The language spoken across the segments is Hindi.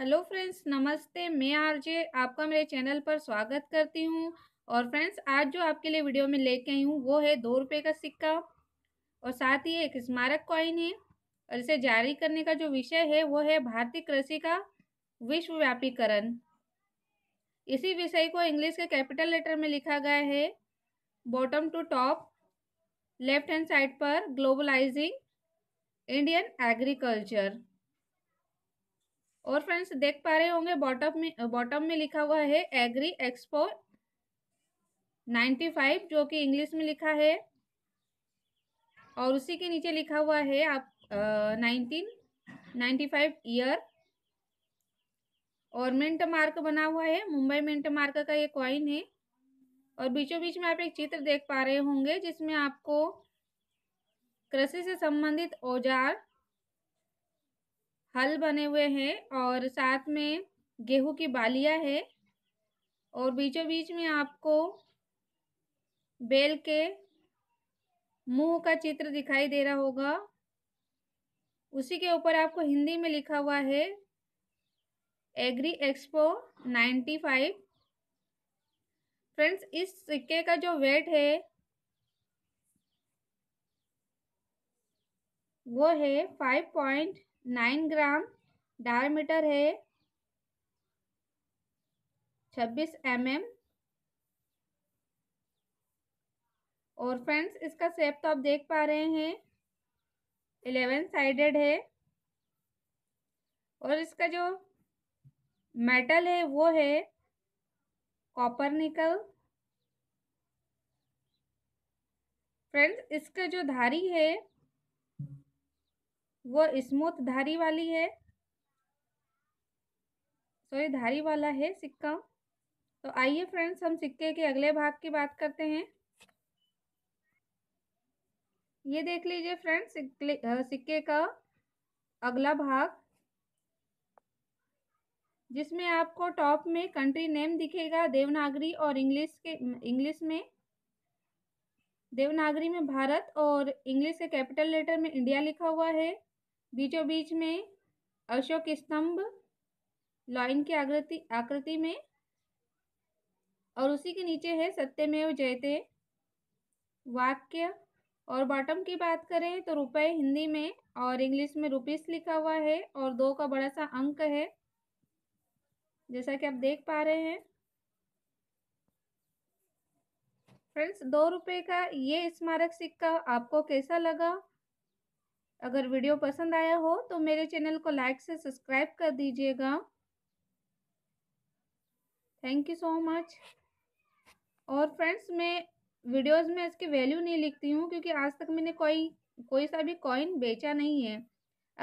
हेलो फ्रेंड्स नमस्ते मैं आरजे आपका मेरे चैनल पर स्वागत करती हूँ और फ्रेंड्स आज जो आपके लिए वीडियो में लेके आई हूँ वो है दो रुपये का सिक्का और साथ ही एक स्मारक कॉइन है और इसे जारी करने का जो विषय है वो है भारतीय कृषि का विश्वव्यापीकरण इसी विषय को इंग्लिश के कैपिटल लेटर में लिखा गया है bottom to top left hand side पर ग्लोबलाइजिंग इंडियन एग्रीकल्चर और फ्रेंड्स देख पा रहे होंगे बॉटम में बॉटम में लिखा हुआ है एग्री एक्सपो 95 जो कि इंग्लिश में लिखा है और उसी के नीचे लिखा हुआ है आप नाइनटीन नाइन्टी फाइव ईयर और मिंट मार्क बना हुआ है मुंबई मिंट मार्क का ये कॉइन है और बीचों बीच में आप एक चित्र देख पा रहे होंगे जिसमें आपको कृषि से संबंधित औजार हल बने हुए हैं और साथ में गेहूं की बालियां है और बीचों बीच में आपको बेल के मुंह का चित्र दिखाई दे रहा होगा उसी के ऊपर आपको हिंदी में लिखा हुआ है agri expo ninety five friends इस सिक्के का जो वेट है वो है five point nine gram diameter है छब्बीस एम एम और फ्रेंड्स इसका सेप तो आप देख पा रहे हैं इलेवन साइडेड है और इसका जो मेटल है वो है कॉपर निकल फ्रेंड्स इसका जो धारी है वो स्मूथ धारी वाली है सॉरी धारी वाला है सिक्का तो आइए फ्रेंड्स हम सिक्के के अगले भाग की बात करते हैं ये देख लीजिए फ्रेंड्स सिक्के का अगला भाग जिसमें आपको टॉप में कंट्री नेम दिखेगा देवनागरी और इंग्लिश के इंग्लिश में देवनागरी में भारत और इंग्लिश के कैपिटल लेटर में इंडिया लिखा हुआ है बीचों बीच में अशोक स्तंभ लाइन की आकृति आकृति में और उसी के नीचे है सत्यमेव जयते वाक्य और बॉटम की बात करें तो रुपए हिंदी में और इंग्लिश में रुपीस लिखा हुआ है और दो का बड़ा सा अंक है जैसा कि आप देख पा रहे हैं फ्रेंड्स दो रुपए का ये स्मारक सिक्का आपको कैसा लगा अगर वीडियो पसंद आया हो तो मेरे चैनल को लाइक से सब्सक्राइब कर दीजिएगा थैंक यू सो मच और फ्रेंड्स मैं वीडियोस में इसकी वैल्यू नहीं लिखती हूँ क्योंकि आज तक मैंने कोई कोई सा भी कॉइन बेचा नहीं है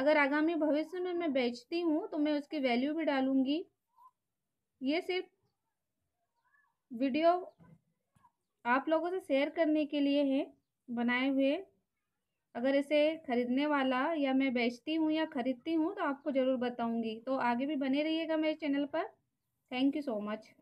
अगर आगामी भविष्य में मैं बेचती हूँ तो मैं उसकी वैल्यू भी डालूँगी ये सिर्फ वीडियो आप लोगों से शेयर करने के लिए है बनाए हुए अगर इसे खरीदने वाला या मैं बेचती हूँ या खरीदती हूँ तो आपको ज़रूर बताऊँगी तो आगे भी बने रहिएगा मेरे चैनल पर थैंक यू सो मच